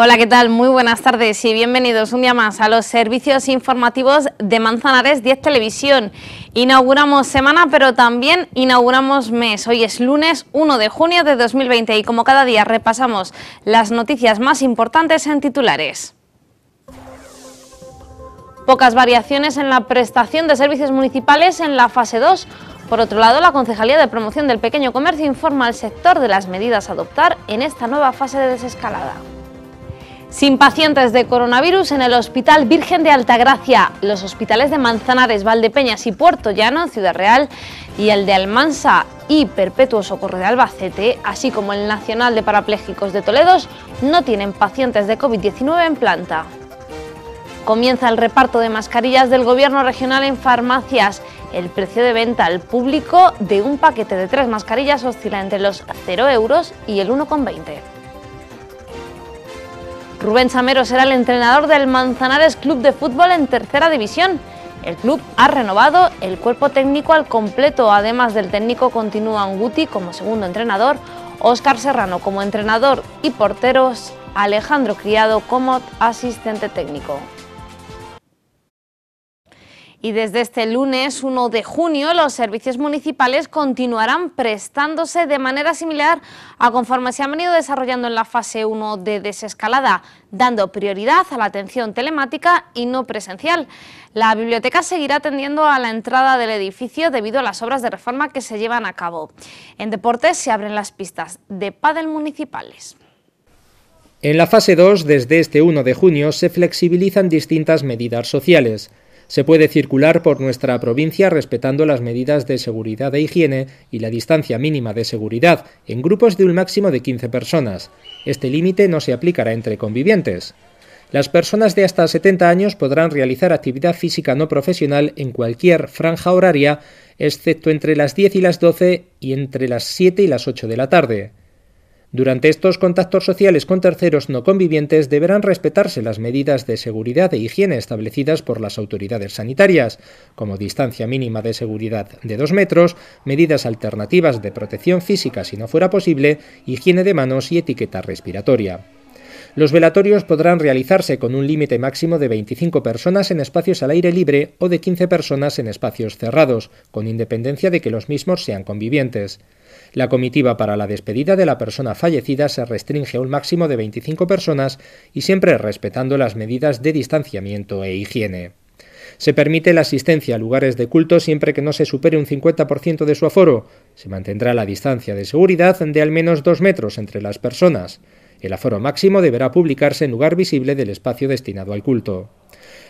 Hola, ¿qué tal? Muy buenas tardes y bienvenidos un día más a los servicios informativos de Manzanares 10 Televisión. Inauguramos semana, pero también inauguramos mes. Hoy es lunes 1 de junio de 2020 y como cada día repasamos las noticias más importantes en titulares. Pocas variaciones en la prestación de servicios municipales en la fase 2. Por otro lado, la Concejalía de Promoción del Pequeño Comercio informa al sector de las medidas a adoptar en esta nueva fase de desescalada. Sin pacientes de coronavirus en el Hospital Virgen de Altagracia, los hospitales de Manzanares, Valdepeñas y Puerto Llano, en Ciudad Real, y el de Almansa y Perpetuo Socorro de Albacete, así como el Nacional de Parapléjicos de Toledo, no tienen pacientes de COVID-19 en planta. Comienza el reparto de mascarillas del Gobierno regional en farmacias. El precio de venta al público de un paquete de tres mascarillas oscila entre los 0 euros y el 1,20. Rubén Samero será el entrenador del Manzanares Club de Fútbol en Tercera División. El club ha renovado el cuerpo técnico al completo, además del técnico continúa Guti como segundo entrenador, Óscar Serrano como entrenador y porteros, Alejandro Criado como asistente técnico. Y desde este lunes 1 de junio los servicios municipales continuarán prestándose de manera similar a conforme se han venido desarrollando en la fase 1 de desescalada, dando prioridad a la atención telemática y no presencial. La biblioteca seguirá atendiendo a la entrada del edificio debido a las obras de reforma que se llevan a cabo. En deportes se abren las pistas de pádel municipales. En la fase 2, desde este 1 de junio, se flexibilizan distintas medidas sociales. Se puede circular por nuestra provincia respetando las medidas de seguridad e higiene y la distancia mínima de seguridad en grupos de un máximo de 15 personas. Este límite no se aplicará entre convivientes. Las personas de hasta 70 años podrán realizar actividad física no profesional en cualquier franja horaria, excepto entre las 10 y las 12 y entre las 7 y las 8 de la tarde. Durante estos contactos sociales con terceros no convivientes deberán respetarse las medidas de seguridad e higiene establecidas por las autoridades sanitarias, como distancia mínima de seguridad de 2 metros, medidas alternativas de protección física si no fuera posible, higiene de manos y etiqueta respiratoria. Los velatorios podrán realizarse con un límite máximo de 25 personas en espacios al aire libre o de 15 personas en espacios cerrados, con independencia de que los mismos sean convivientes. La comitiva para la despedida de la persona fallecida se restringe a un máximo de 25 personas y siempre respetando las medidas de distanciamiento e higiene. Se permite la asistencia a lugares de culto siempre que no se supere un 50% de su aforo. Se mantendrá la distancia de seguridad de al menos dos metros entre las personas. El aforo máximo deberá publicarse en lugar visible del espacio destinado al culto.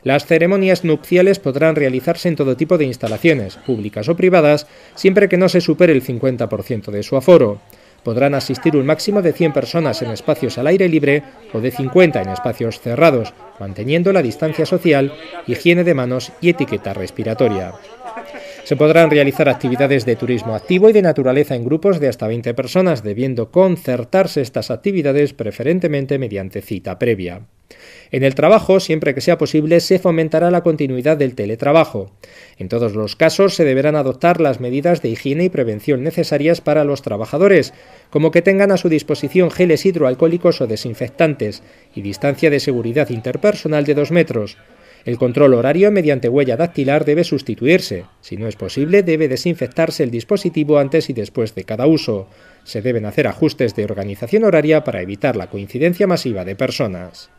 Las ceremonias nupciales podrán realizarse en todo tipo de instalaciones, públicas o privadas, siempre que no se supere el 50% de su aforo. Podrán asistir un máximo de 100 personas en espacios al aire libre o de 50 en espacios cerrados, manteniendo la distancia social, higiene de manos y etiqueta respiratoria. Se podrán realizar actividades de turismo activo y de naturaleza en grupos de hasta 20 personas, debiendo concertarse estas actividades preferentemente mediante cita previa. En el trabajo, siempre que sea posible, se fomentará la continuidad del teletrabajo. En todos los casos, se deberán adoptar las medidas de higiene y prevención necesarias para los trabajadores, como que tengan a su disposición geles hidroalcohólicos o desinfectantes y distancia de seguridad interpersonal de 2 metros el control horario mediante huella dactilar debe sustituirse. Si no es posible, debe desinfectarse el dispositivo antes y después de cada uso. Se deben hacer ajustes de organización horaria para evitar la coincidencia masiva de personas.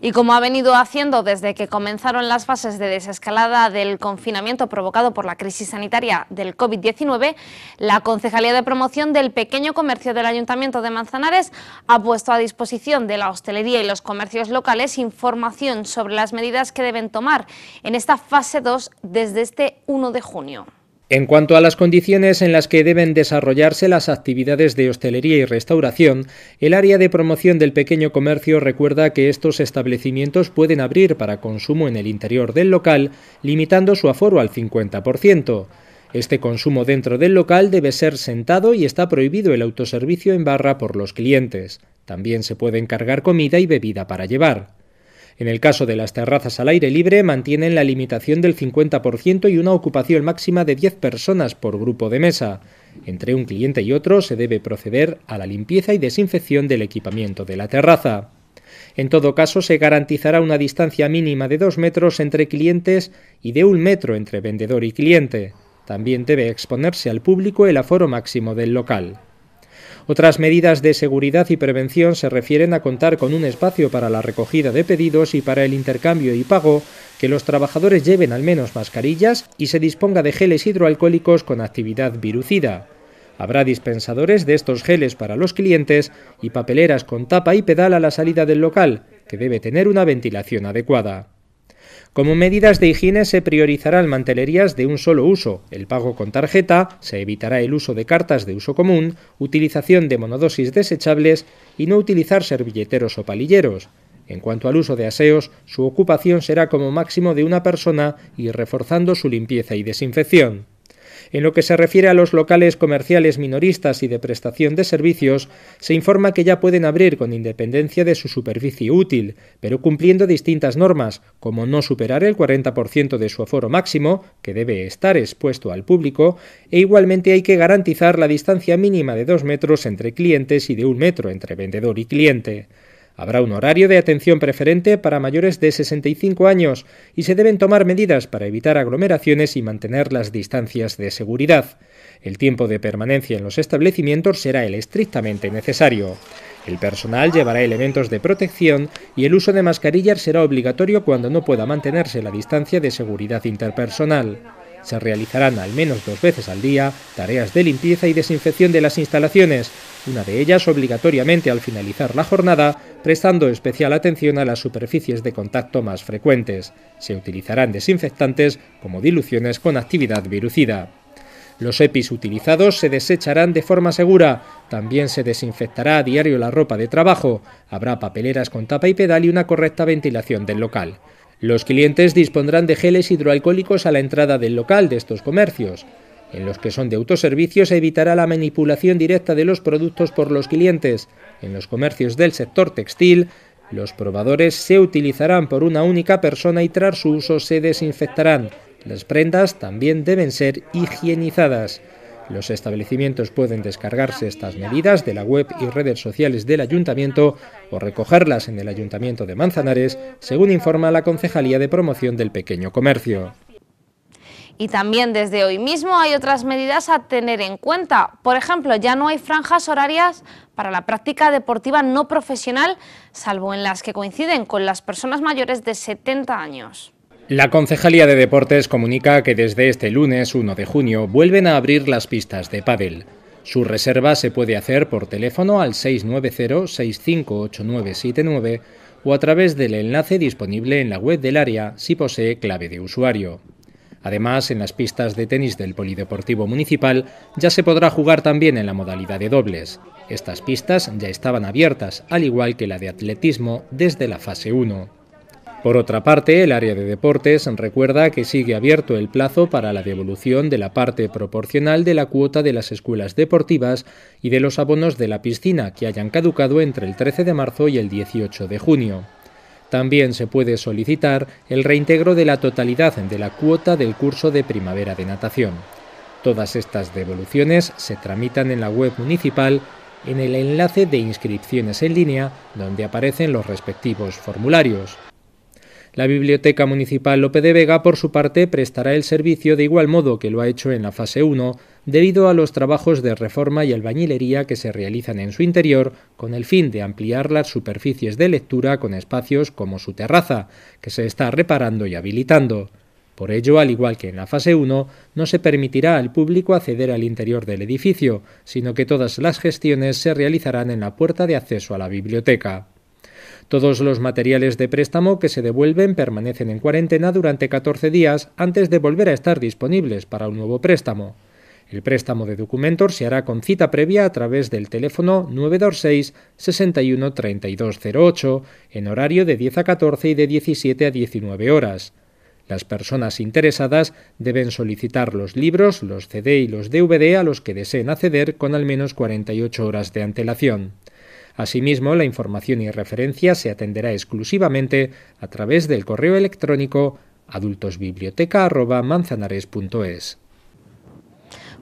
Y como ha venido haciendo desde que comenzaron las fases de desescalada del confinamiento provocado por la crisis sanitaria del COVID-19, la Concejalía de Promoción del Pequeño Comercio del Ayuntamiento de Manzanares ha puesto a disposición de la hostelería y los comercios locales información sobre las medidas que deben tomar en esta fase 2 desde este 1 de junio. En cuanto a las condiciones en las que deben desarrollarse las actividades de hostelería y restauración, el área de promoción del pequeño comercio recuerda que estos establecimientos pueden abrir para consumo en el interior del local, limitando su aforo al 50%. Este consumo dentro del local debe ser sentado y está prohibido el autoservicio en barra por los clientes. También se puede encargar comida y bebida para llevar. En el caso de las terrazas al aire libre, mantienen la limitación del 50% y una ocupación máxima de 10 personas por grupo de mesa. Entre un cliente y otro se debe proceder a la limpieza y desinfección del equipamiento de la terraza. En todo caso, se garantizará una distancia mínima de 2 metros entre clientes y de 1 metro entre vendedor y cliente. También debe exponerse al público el aforo máximo del local. Otras medidas de seguridad y prevención se refieren a contar con un espacio para la recogida de pedidos y para el intercambio y pago, que los trabajadores lleven al menos mascarillas y se disponga de geles hidroalcohólicos con actividad virucida. Habrá dispensadores de estos geles para los clientes y papeleras con tapa y pedal a la salida del local, que debe tener una ventilación adecuada. Como medidas de higiene se priorizarán mantelerías de un solo uso, el pago con tarjeta, se evitará el uso de cartas de uso común, utilización de monodosis desechables y no utilizar servilleteros o palilleros. En cuanto al uso de aseos, su ocupación será como máximo de una persona y reforzando su limpieza y desinfección. En lo que se refiere a los locales comerciales minoristas y de prestación de servicios, se informa que ya pueden abrir con independencia de su superficie útil, pero cumpliendo distintas normas, como no superar el 40% de su aforo máximo, que debe estar expuesto al público, e igualmente hay que garantizar la distancia mínima de 2 metros entre clientes y de 1 metro entre vendedor y cliente. Habrá un horario de atención preferente para mayores de 65 años y se deben tomar medidas para evitar aglomeraciones y mantener las distancias de seguridad. El tiempo de permanencia en los establecimientos será el estrictamente necesario. El personal llevará elementos de protección y el uso de mascarillas será obligatorio cuando no pueda mantenerse la distancia de seguridad interpersonal se realizarán al menos dos veces al día tareas de limpieza y desinfección de las instalaciones, una de ellas obligatoriamente al finalizar la jornada, prestando especial atención a las superficies de contacto más frecuentes. Se utilizarán desinfectantes como diluciones con actividad virucida. Los EPIs utilizados se desecharán de forma segura. También se desinfectará a diario la ropa de trabajo. Habrá papeleras con tapa y pedal y una correcta ventilación del local. Los clientes dispondrán de geles hidroalcohólicos a la entrada del local de estos comercios. En los que son de autoservicio se evitará la manipulación directa de los productos por los clientes. En los comercios del sector textil, los probadores se utilizarán por una única persona y tras su uso se desinfectarán. Las prendas también deben ser higienizadas. Los establecimientos pueden descargarse estas medidas de la web y redes sociales del ayuntamiento o recogerlas en el ayuntamiento de Manzanares, según informa la Concejalía de Promoción del Pequeño Comercio. Y también desde hoy mismo hay otras medidas a tener en cuenta. Por ejemplo, ya no hay franjas horarias para la práctica deportiva no profesional, salvo en las que coinciden con las personas mayores de 70 años. La Concejalía de Deportes comunica que desde este lunes 1 de junio vuelven a abrir las pistas de pádel. Su reserva se puede hacer por teléfono al 690-658979 o a través del enlace disponible en la web del área si posee clave de usuario. Además, en las pistas de tenis del Polideportivo Municipal ya se podrá jugar también en la modalidad de dobles. Estas pistas ya estaban abiertas, al igual que la de atletismo, desde la fase 1. Por otra parte, el área de deportes recuerda que sigue abierto el plazo para la devolución de la parte proporcional de la cuota de las escuelas deportivas y de los abonos de la piscina que hayan caducado entre el 13 de marzo y el 18 de junio. También se puede solicitar el reintegro de la totalidad de la cuota del curso de primavera de natación. Todas estas devoluciones se tramitan en la web municipal en el enlace de inscripciones en línea donde aparecen los respectivos formularios. La Biblioteca Municipal Lope de Vega, por su parte, prestará el servicio de igual modo que lo ha hecho en la fase 1, debido a los trabajos de reforma y albañilería que se realizan en su interior, con el fin de ampliar las superficies de lectura con espacios como su terraza, que se está reparando y habilitando. Por ello, al igual que en la fase 1, no se permitirá al público acceder al interior del edificio, sino que todas las gestiones se realizarán en la puerta de acceso a la biblioteca. Todos los materiales de préstamo que se devuelven permanecen en cuarentena durante 14 días antes de volver a estar disponibles para un nuevo préstamo. El préstamo de documentos se hará con cita previa a través del teléfono 926 61 en horario de 10 a 14 y de 17 a 19 horas. Las personas interesadas deben solicitar los libros, los CD y los DVD a los que deseen acceder con al menos 48 horas de antelación. Asimismo, la información y referencia se atenderá exclusivamente a través del correo electrónico adultosbiblioteca.manzanares.es.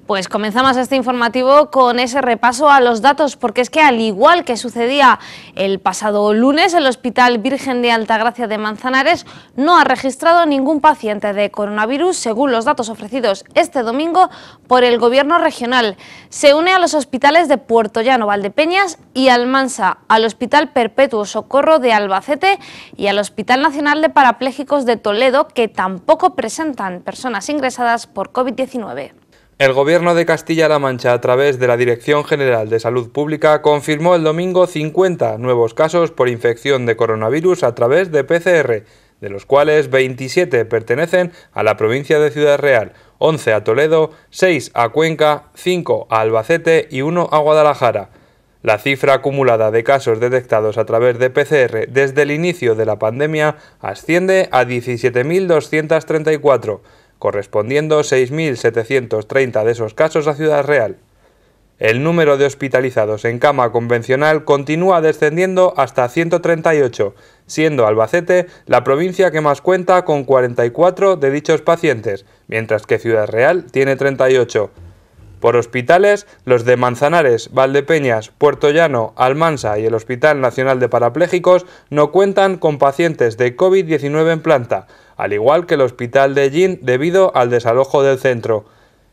Pues comenzamos este informativo con ese repaso a los datos, porque es que al igual que sucedía el pasado lunes, el Hospital Virgen de Altagracia de Manzanares no ha registrado ningún paciente de coronavirus, según los datos ofrecidos este domingo por el Gobierno regional. Se une a los hospitales de Puerto Llano, Valdepeñas y Almansa, al Hospital Perpetuo Socorro de Albacete y al Hospital Nacional de Parapléjicos de Toledo, que tampoco presentan personas ingresadas por COVID-19. El Gobierno de Castilla-La Mancha, a través de la Dirección General de Salud Pública, confirmó el domingo 50 nuevos casos por infección de coronavirus a través de PCR, de los cuales 27 pertenecen a la provincia de Ciudad Real, 11 a Toledo, 6 a Cuenca, 5 a Albacete y 1 a Guadalajara. La cifra acumulada de casos detectados a través de PCR desde el inicio de la pandemia asciende a 17.234 correspondiendo 6.730 de esos casos a Ciudad Real. El número de hospitalizados en cama convencional continúa descendiendo hasta 138, siendo Albacete la provincia que más cuenta con 44 de dichos pacientes, mientras que Ciudad Real tiene 38. Por hospitales, los de Manzanares, Valdepeñas, Puerto Llano, Almansa y el Hospital Nacional de Parapléjicos no cuentan con pacientes de COVID-19 en planta, al igual que el Hospital de Gin debido al desalojo del centro.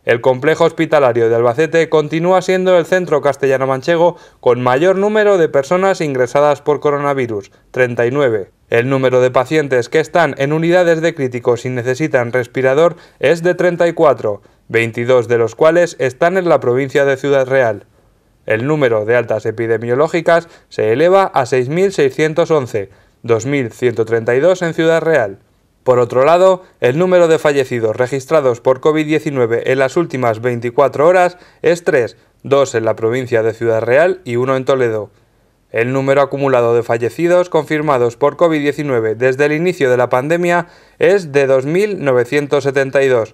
El complejo hospitalario de Albacete continúa siendo el centro castellano-manchego con mayor número de personas ingresadas por coronavirus, 39. El número de pacientes que están en unidades de críticos y necesitan respirador es de 34. 22 de los cuales están en la provincia de Ciudad Real. El número de altas epidemiológicas se eleva a 6.611, 2.132 en Ciudad Real. Por otro lado, el número de fallecidos registrados por COVID-19 en las últimas 24 horas es 3, 2 en la provincia de Ciudad Real y 1 en Toledo. El número acumulado de fallecidos confirmados por COVID-19 desde el inicio de la pandemia es de 2.972,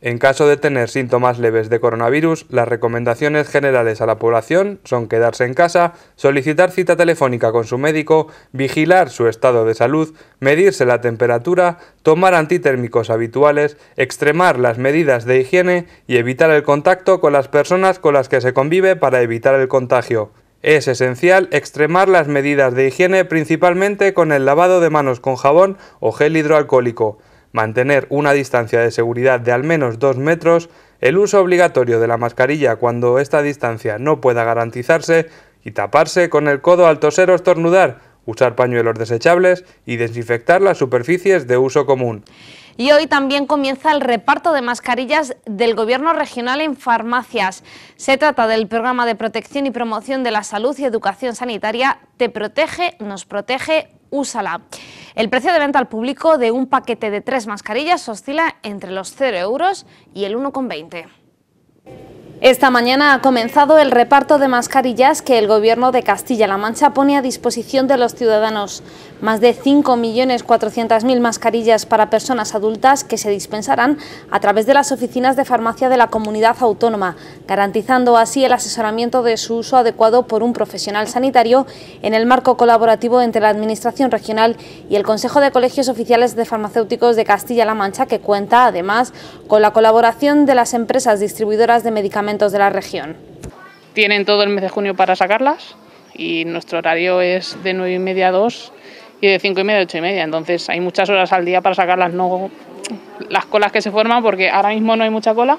En caso de tener síntomas leves de coronavirus, las recomendaciones generales a la población son quedarse en casa, solicitar cita telefónica con su médico, vigilar su estado de salud, medirse la temperatura, tomar antitérmicos habituales, extremar las medidas de higiene y evitar el contacto con las personas con las que se convive para evitar el contagio. Es esencial extremar las medidas de higiene principalmente con el lavado de manos con jabón o gel hidroalcohólico mantener una distancia de seguridad de al menos 2 metros, el uso obligatorio de la mascarilla cuando esta distancia no pueda garantizarse y taparse con el codo al toser o estornudar, usar pañuelos desechables y desinfectar las superficies de uso común. Y hoy también comienza el reparto de mascarillas del Gobierno regional en farmacias. Se trata del programa de protección y promoción de la salud y educación sanitaria Te protege, nos protege, úsala. El precio de venta al público de un paquete de tres mascarillas oscila entre los 0 euros y el 1,20. Esta mañana ha comenzado el reparto de mascarillas que el Gobierno de Castilla-La Mancha pone a disposición de los ciudadanos. Más de 5.400.000 mascarillas para personas adultas que se dispensarán a través de las oficinas de farmacia de la comunidad autónoma, garantizando así el asesoramiento de su uso adecuado por un profesional sanitario en el marco colaborativo entre la Administración Regional y el Consejo de Colegios Oficiales de Farmacéuticos de Castilla-La Mancha, que cuenta además con la colaboración de las empresas distribuidoras de medicamentos de la región. Tienen todo el mes de junio para sacarlas y nuestro horario es de 9 y media a 2 y de 5 y media a 8 y media. Entonces hay muchas horas al día para sacarlas, no las colas que se forman porque ahora mismo no hay mucha cola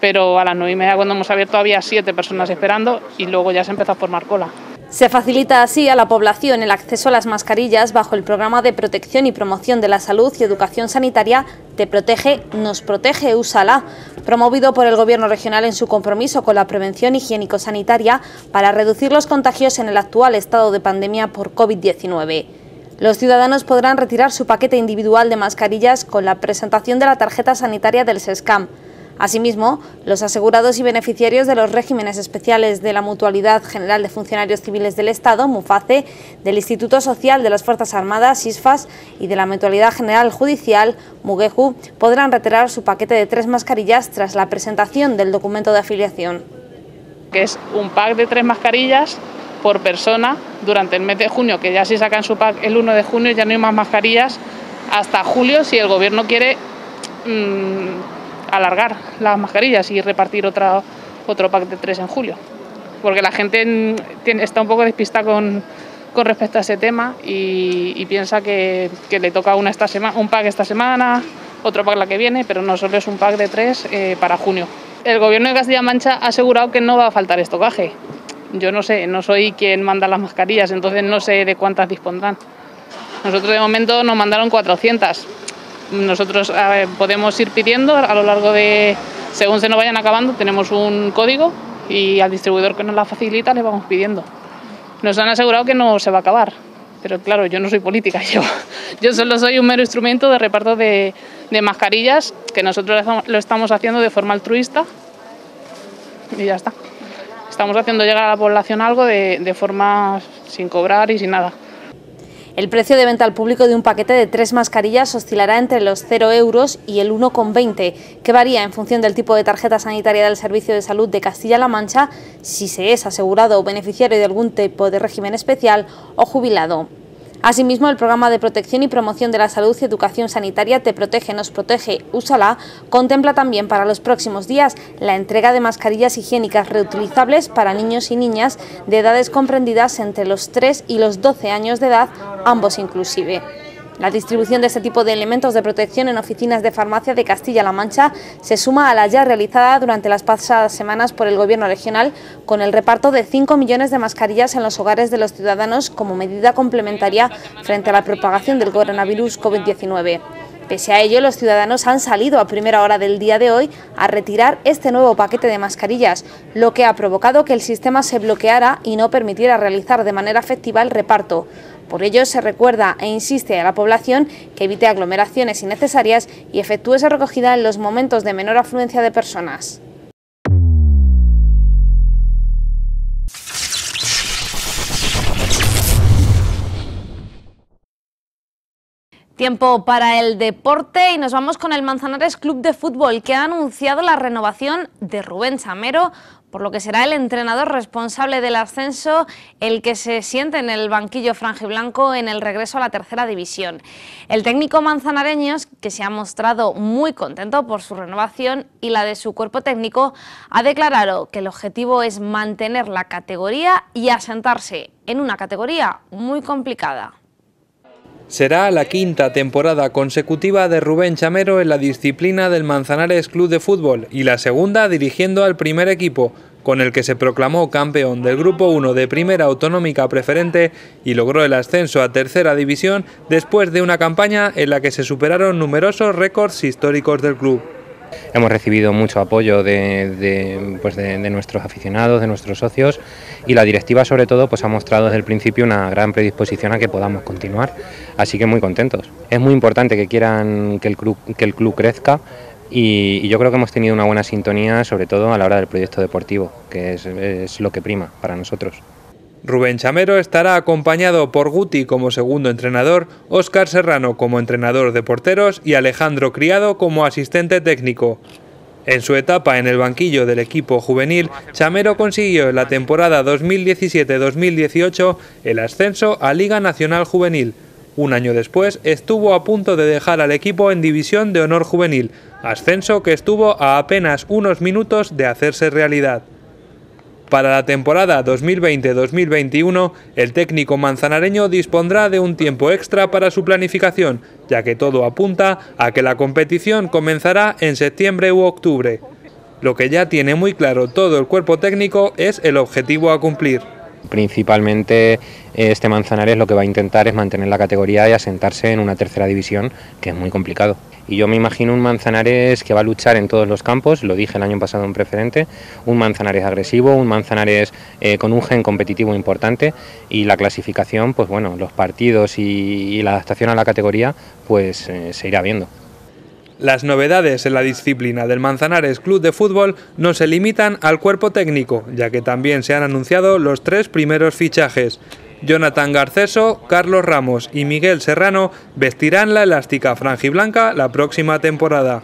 pero a las nueve y media cuando hemos abierto había siete personas esperando y luego ya se empezó a formar cola. Se facilita así a la población el acceso a las mascarillas bajo el programa de protección y promoción de la salud y educación sanitaria Te protege, nos protege, úsala, promovido por el Gobierno regional en su compromiso con la prevención higiénico-sanitaria para reducir los contagios en el actual estado de pandemia por COVID-19. Los ciudadanos podrán retirar su paquete individual de mascarillas con la presentación de la tarjeta sanitaria del SESCAM. Asimismo, los asegurados y beneficiarios de los regímenes especiales de la Mutualidad General de Funcionarios Civiles del Estado, MUFACE, del Instituto Social de las Fuerzas Armadas, ISFAS, y de la Mutualidad General Judicial, MUGEJU, podrán retirar su paquete de tres mascarillas tras la presentación del documento de afiliación. Que es un pack de tres mascarillas por persona durante el mes de junio, que ya si sacan su pack el 1 de junio ya no hay más mascarillas hasta julio si el gobierno quiere mm, alargar las mascarillas y repartir otro pack de tres en julio. Porque la gente está un poco despista con, con respecto a ese tema y, piensa que, le toca una esta semana, un pack esta semana, otro pack la que viene, pero no solo es un pack de tres eh, para junio. El gobierno de Castilla-Mancha ha asegurado que no va a faltar estocaje. Yo no sé, no soy quien manda las mascarillas, entonces no sé de cuántas dispondrán. Nosotros de momento nos mandaron 400, nosotros podemos ir pidiendo a lo largo de, según se nos vayan acabando, tenemos un código y al distribuidor que nos la facilita le vamos pidiendo. Nos han asegurado que no se va a acabar, pero claro, yo no soy política, yo, yo solo soy un mero instrumento de reparto de, mascarillas, que nosotros lo estamos haciendo de forma altruista y ya está. Estamos haciendo llegar a la población algo de forma sin cobrar y sin nada. El precio de venta al público de un paquete de tres mascarillas oscilará entre los 0 euros y el 1,20, que varía en función del tipo de tarjeta sanitaria del Servicio de Salud de Castilla-La Mancha, si se es asegurado o beneficiario de algún tipo de régimen especial o jubilado. Asimismo, el programa de protección y promoción de la salud y educación sanitaria Te Protege, Nos Protege, Úsala, contempla también para los próximos días la entrega de mascarillas higiénicas reutilizables para niños y niñas de edades comprendidas entre los 3 y los 12 años de edad, ambos inclusive. La distribución de este tipo de elementos de protección en oficinas de farmacia de Castilla-La Mancha se suma a la ya realizada durante las pasadas semanas por el Gobierno regional con el reparto de 5 millones de mascarillas en los hogares de los ciudadanos como medida complementaria frente a la propagación del coronavirus COVID-19. Pese a ello, los ciudadanos han salido a primera hora del día de hoy a retirar este nuevo paquete de mascarillas, lo que ha provocado que el sistema se bloqueara y no permitiera realizar de manera efectiva el reparto. Por ello, se recuerda e insiste a la población que evite aglomeraciones innecesarias y efectúe esa recogida en los momentos de menor afluencia de personas. Tiempo para el deporte y nos vamos con el Manzanares Club de Fútbol que ha anunciado la renovación de Rubén Samero por lo que será el entrenador responsable del ascenso el que se siente en el banquillo franjiblanco en el regreso a la tercera división. El técnico manzanareños que se ha mostrado muy contento por su renovación y la de su cuerpo técnico, ha declarado que el objetivo es mantener la categoría y asentarse en una categoría muy complicada. Será la quinta temporada consecutiva de Rubén Chamero en la disciplina del Manzanares Club de Fútbol y la segunda dirigiendo al primer equipo, con el que se proclamó campeón del Grupo 1 de Primera Autonómica Preferente y logró el ascenso a Tercera División después de una campaña en la que se superaron numerosos récords históricos del club. Hemos recibido mucho apoyo pues de, nuestros aficionados, de nuestros socios y la directiva sobre todo pues ha mostrado desde el principio una gran predisposición a que podamos continuar, así que muy contentos. Es muy importante que quieran que el club, crezca y, yo creo que hemos tenido una buena sintonía sobre todo a la hora del proyecto deportivo, que es lo que prima para nosotros. Rubén Chamero estará acompañado por Guti como segundo entrenador, Óscar Serrano como entrenador de porteros y Alejandro Criado como asistente técnico. En su etapa en el banquillo del equipo juvenil, Chamero consiguió en la temporada 2017-2018 el ascenso a Liga Nacional Juvenil. Un año después estuvo a punto de dejar al equipo en División de Honor Juvenil, ascenso que estuvo a apenas unos minutos de hacerse realidad. Para la temporada 2020-2021, el técnico manzanareño dispondrá de un tiempo extra para su planificación, ya que todo apunta a que la competición comenzará en septiembre u octubre. Lo que ya tiene muy claro todo el cuerpo técnico es el objetivo a cumplir. Principalmente este Manzanares lo que va a intentar es mantener la categoría y asentarse en una tercera división, que es muy complicado. Y yo me imagino un Manzanares que va a luchar en todos los campos, lo dije el año pasado en preferente, un Manzanares agresivo, un Manzanares eh, con un gen competitivo importante y la clasificación, pues bueno, los partidos y, la adaptación a la categoría, pues eh, se irá viendo. Las novedades en la disciplina del Manzanares Club de Fútbol no se limitan al cuerpo técnico, ya que también se han anunciado los tres primeros fichajes. Jonathan Garceso, Carlos Ramos y Miguel Serrano vestirán la elástica franjiblanca la próxima temporada.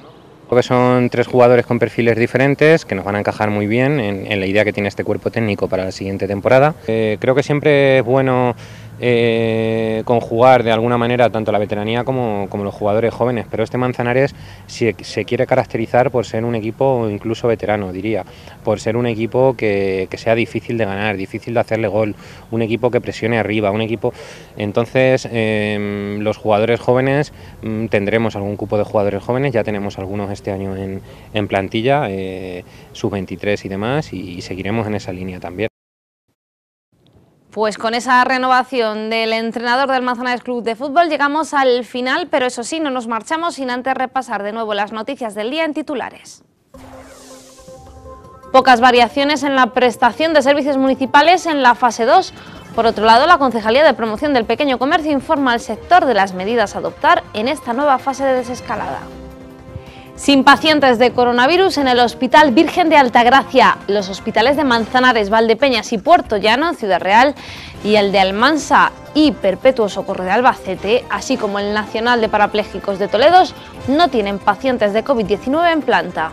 Que son tres jugadores con perfiles diferentes que nos van a encajar muy bien en, la idea que tiene este cuerpo técnico para la siguiente temporada. Eh, creo que siempre es bueno eh, conjugar de alguna manera tanto la veteranía como, los jugadores jóvenes, pero este Manzanares se, se, quiere caracterizar por ser un equipo incluso veterano, diría, por ser un equipo que, sea difícil de ganar, difícil de hacerle gol, un equipo que presione arriba, un equipo... Entonces, em, los jugadores jóvenes, mm, tendremos algún cupo de jugadores jóvenes, ya tenemos algunos este año en, en plantilla, eh, sub-23 y demás, y seguiremos en esa línea también. Pues con esa renovación del entrenador del Manzanares Club de Fútbol llegamos al final, pero eso sí, no nos marchamos sin antes repasar de nuevo las noticias del día en titulares. Pocas variaciones en la prestación de servicios municipales en la fase 2. Por otro lado, la Concejalía de Promoción del Pequeño Comercio informa al sector de las medidas a adoptar en esta nueva fase de desescalada. Sin pacientes de coronavirus en el Hospital Virgen de Altagracia, los hospitales de Manzanares, Valdepeñas y Puerto Llano, en Ciudad Real, y el de Almansa y Perpetuo Socorro de Albacete, así como el Nacional de Parapléjicos de Toledo, no tienen pacientes de COVID-19 en planta.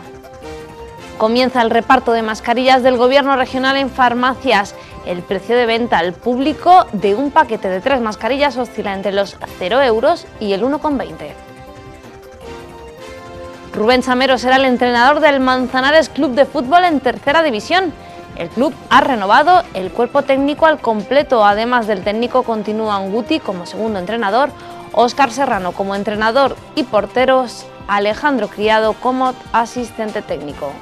Comienza el reparto de mascarillas del Gobierno regional en farmacias. El precio de venta al público de un paquete de tres mascarillas oscila entre los 0 euros y el 1,20. Rubén Samero será el entrenador del Manzanares Club de Fútbol en Tercera División. El club ha renovado el cuerpo técnico al completo, además del técnico continúan Guti como segundo entrenador, Óscar Serrano como entrenador y porteros, Alejandro Criado como asistente técnico.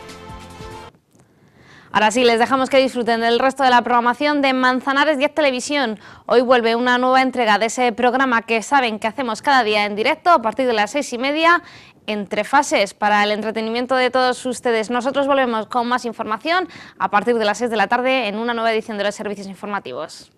Ahora sí, les dejamos que disfruten del resto de la programación de Manzanares 10 Televisión. Hoy vuelve una nueva entrega de ese programa que saben que hacemos cada día en directo a partir de las seis y media entre fases para el entretenimiento de todos ustedes. Nosotros volvemos con más información a partir de las 6 de la tarde en una nueva edición de los servicios informativos.